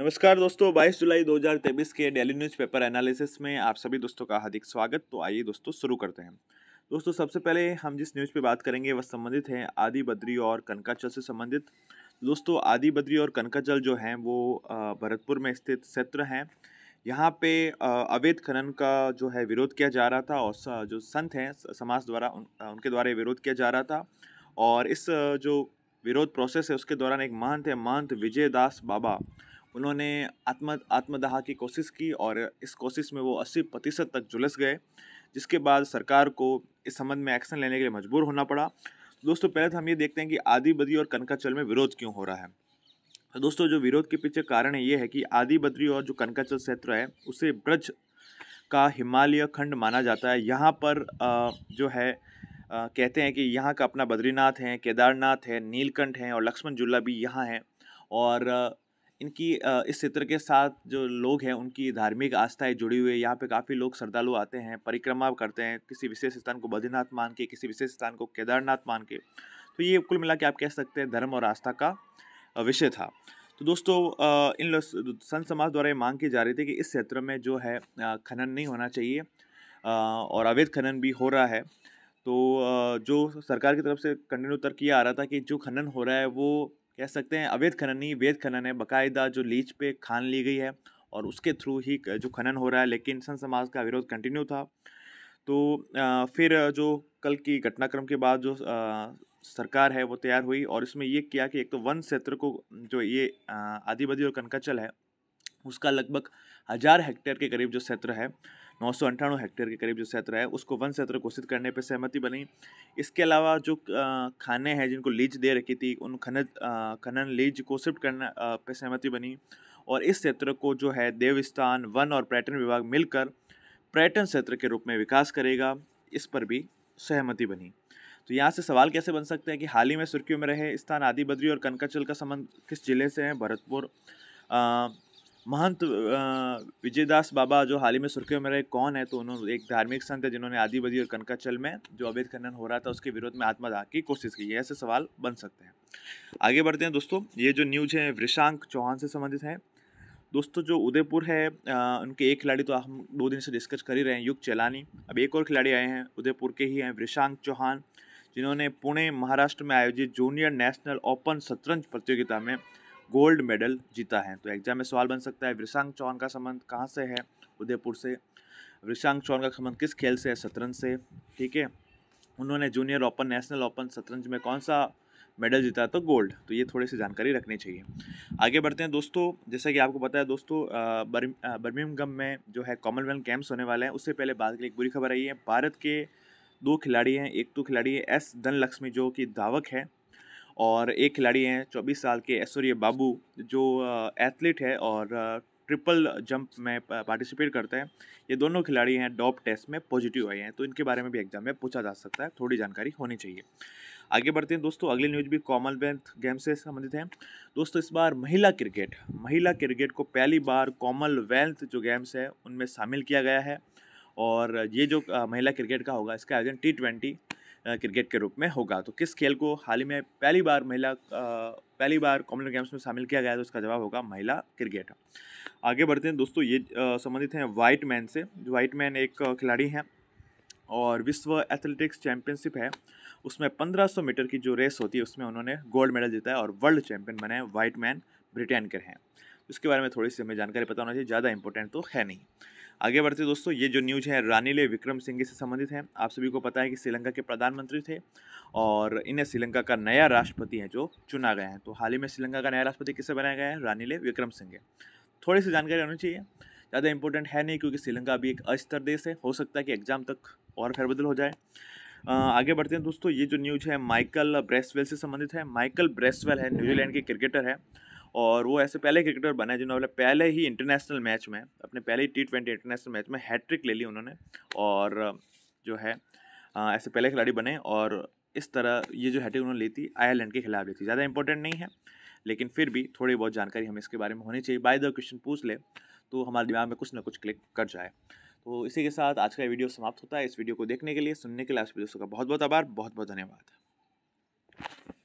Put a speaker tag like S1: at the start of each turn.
S1: नमस्कार दोस्तों 22 जुलाई 2023 के डेली न्यूज़पेपर एनालिसिस में आप सभी दोस्तों का हार्दिक स्वागत तो आइए दोस्तों शुरू करते हैं दोस्तों सबसे पहले हम जिस न्यूज़ पे बात करेंगे वह संबंधित है आदि बद्री और कनकाचल से संबंधित दोस्तों आदि बद्री और कनकाचल जो हैं वो भरतपुर में स्थित क्षेत्र हैं यहाँ पे अवैध खनन का जो है विरोध किया जा रहा था और जो संत हैं समाज द्वारा उन, उनके द्वारा विरोध किया जा रहा था और इस जो विरोध प्रोसेस है उसके दौरान एक महंत है महंत विजय दास बाबा उन्होंने आत्म आत्मदाह की कोशिश की और इस कोशिश में वो अस्सी प्रतिशत तक झुलस गए जिसके बाद सरकार को इस संबंध में एक्शन लेने के लिए मजबूर होना पड़ा दोस्तों पहले तो हम ये देखते हैं कि आदि और कनकाचल में विरोध क्यों हो रहा है तो दोस्तों जो विरोध के पीछे कारण है ये है कि आदि और जो कनकाचल क्षेत्र है उसे ब्रज का हिमालय खंड माना जाता है यहाँ पर जो है कहते हैं कि यहाँ का अपना बद्रीनाथ है केदारनाथ है नीलकंठ है और लक्ष्मण झूला भी यहाँ है और इनकी इस क्षेत्र के साथ जो लोग हैं उनकी धार्मिक आस्थाएं जुड़ी हुई है यहाँ पे काफ़ी लोग श्रद्धालु आते हैं परिक्रमा करते हैं किसी विशेष स्थान को बद्रीनाथ मान के किसी विशेष स्थान को केदारनाथ मान के तो ये कुल मिला के आप कह सकते हैं धर्म और आस्था का विषय था तो दोस्तों इन संत समाज द्वारा ये मांग की जा रही थी कि इस क्षेत्र में जो है खनन नहीं होना चाहिए और अवैध खनन भी हो रहा है तो जो सरकार की तरफ से कंटिन्यू तर्क किया आ रहा था कि जो खनन हो रहा है वो कह सकते हैं अवैध खनन नहीं वैध खनन है बाकायदा जो लीज पे खान ली गई है और उसके थ्रू ही जो खनन हो रहा है लेकिन संत समाज का विरोध कंटिन्यू था तो फिर जो कल की घटनाक्रम के बाद जो सरकार है वो तैयार हुई और इसमें ये किया कि एक तो वन क्षेत्र को जो ये आदिवादी और कनकाचल है उसका लगभग हज़ार हेक्टेयर के करीब जो क्षेत्र है नौ सौ अंठानवे हेक्टेयर के करीब जो क्षेत्र है उसको वन क्षेत्र घोषित करने पर सहमति बनी इसके अलावा जो खाने हैं जिनको लीज दे रखी थी उन खनन खनन लीज को शिफ्ट करने पर सहमति बनी और इस क्षेत्र को जो है देवस्थान वन और पर्यटन विभाग मिलकर पर्यटन क्षेत्र के रूप में विकास करेगा इस पर भी सहमति बनी तो यहाँ से सवाल कैसे बन सकते हैं कि हाल ही में सुर्खियों में रहे स्थान आदि बद्री और कनकाचल का संबंध किस जिले से है भरतपुर महंत विजयदास बाबा जो हाल ही में सुर्खियों में रहे कौन है तो उन्होंने एक धार्मिक संत है जिन्होंने आदिवादी और कनकाचल में जो अवैध खनन हो रहा था उसके विरोध में आत्मदाह की कोशिश की है ऐसे सवाल बन सकते हैं आगे बढ़ते हैं दोस्तों ये जो न्यूज है वृषांक चौहान से संबंधित है दोस्तों जो उदयपुर है आ, उनके एक खिलाड़ी तो हम दो दिन से डिस्कस कर ही रहे हैं युग चेलानी अब एक और खिलाड़ी आए हैं उदयपुर के ही हैं वृषांक चौहान जिन्होंने पुणे महाराष्ट्र में आयोजित जूनियर नेशनल ओपन शतरंज प्रतियोगिता में गोल्ड मेडल जीता है तो एग्जाम में सवाल बन सकता है वृषांग चौहान का संबंध कहाँ से है उदयपुर से वृषांग चौहान का संबंध किस खेल से है शतरंज से ठीक है उन्होंने जूनियर ओपन नेशनल ओपन शतरंज में कौन सा मेडल जीता तो गोल्ड तो ये थोड़ी सी जानकारी रखनी चाहिए आगे बढ़ते हैं दोस्तों जैसा कि आपको पता है दोस्तों बर्मिंगम में जो है कॉमनवेल्थ गेम्स होने वाले हैं उससे पहले बात के लिए एक बुरी खबर आई है भारत के दो खिलाड़ी हैं एक तो खिलाड़ी है एस धनलक्ष्मी जो कि धावक है और एक खिलाड़ी हैं चौबीस साल के ऐश्वर्य बाबू जो एथलीट है और ट्रिपल जंप में पार्टिसिपेट करते हैं ये दोनों खिलाड़ी हैं डॉप टेस्ट में पॉजिटिव आए हैं तो इनके बारे में भी एग्जाम में पूछा जा सकता है थोड़ी जानकारी होनी चाहिए आगे बढ़ते हैं दोस्तों अगली न्यूज़ भी कॉमनवेल्थ गेम्स से संबंधित है दोस्तों इस बार महिला क्रिकेट महिला क्रिकेट को पहली बार कॉमनवेल्थ जो गेम्स है उनमें शामिल किया गया है और ये जो महिला क्रिकेट का होगा इसका आयोजन टी ट्वेंटी क्रिकेट के रूप में होगा तो किस खेल को हाल ही में पहली बार महिला पहली बार कॉमनवेल्थ गेम्स में शामिल किया गया तो उसका जवाब होगा महिला क्रिकेट आगे बढ़ते हैं दोस्तों ये संबंधित हैं वाइट मैन से जो वाइट मैन एक खिलाड़ी हैं और विश्व एथलेटिक्स चैंपियनशिप है उसमें 1500 मीटर की जो रेस होती है उसमें उन्होंने गोल्ड मेडल जीता है और वर्ल्ड चैंपियन बने वाइट मैन ब्रिटेन के हैं इसके बारे में थोड़ी सी हमें जानकारी पता होना चाहिए ज़्यादा इंपॉर्टेंट तो है नहीं आगे बढ़ते दोस्तों ये जो न्यूज है रानीले विक्रम सिंघे से संबंधित है आप सभी को पता है कि श्रीलंका के प्रधानमंत्री थे और इन्हें श्रीलंका का नया राष्ट्रपति है जो चुना गया है तो हाल ही में श्रीलंका का नया राष्ट्रपति किसे बनाया गया है रानीले विक्रम सिंघे थोड़ी सी जानकारी होनी चाहिए ज़्यादा इंपॉर्टेंट है नहीं क्योंकि श्रीलंका अभी एक अस्तर देश है हो सकता है कि एग्जाम तक और फेरबदल हो जाए आगे बढ़ते हैं दोस्तों ये जो न्यूज है माइकल ब्रेसवेल से संबंधित है माइकल ब्रेसवेल है न्यूजीलैंड के क्रिकेटर है और वो ऐसे पहले क्रिकेटर बने जिन्होंने पहले ही इंटरनेशनल मैच में अपने पहले ही टी ट्वेंटी इंटरनेशनल मैच में हैट्रिक ले ली उन्होंने और जो है ऐसे पहले खिलाड़ी बने और इस तरह ये जो हैट्रिक उन्होंने ली थी आयरलैंड के खिलाफ ली थी ज़्यादा इंपॉर्टेंट नहीं है लेकिन फिर भी थोड़ी बहुत जानकारी हमें इसके बारे में होनी चाहिए बाय द क्वेश्चन पूछ ले तो हमारे दिमाग में कुछ ना कुछ क्लिक कर जाए तो इसी के साथ आज का वीडियो समाप्त होता है इस वीडियो को देखने के लिए सुनने के लिए आप दोस्तों का बहुत बहुत आभार बहुत बहुत धन्यवाद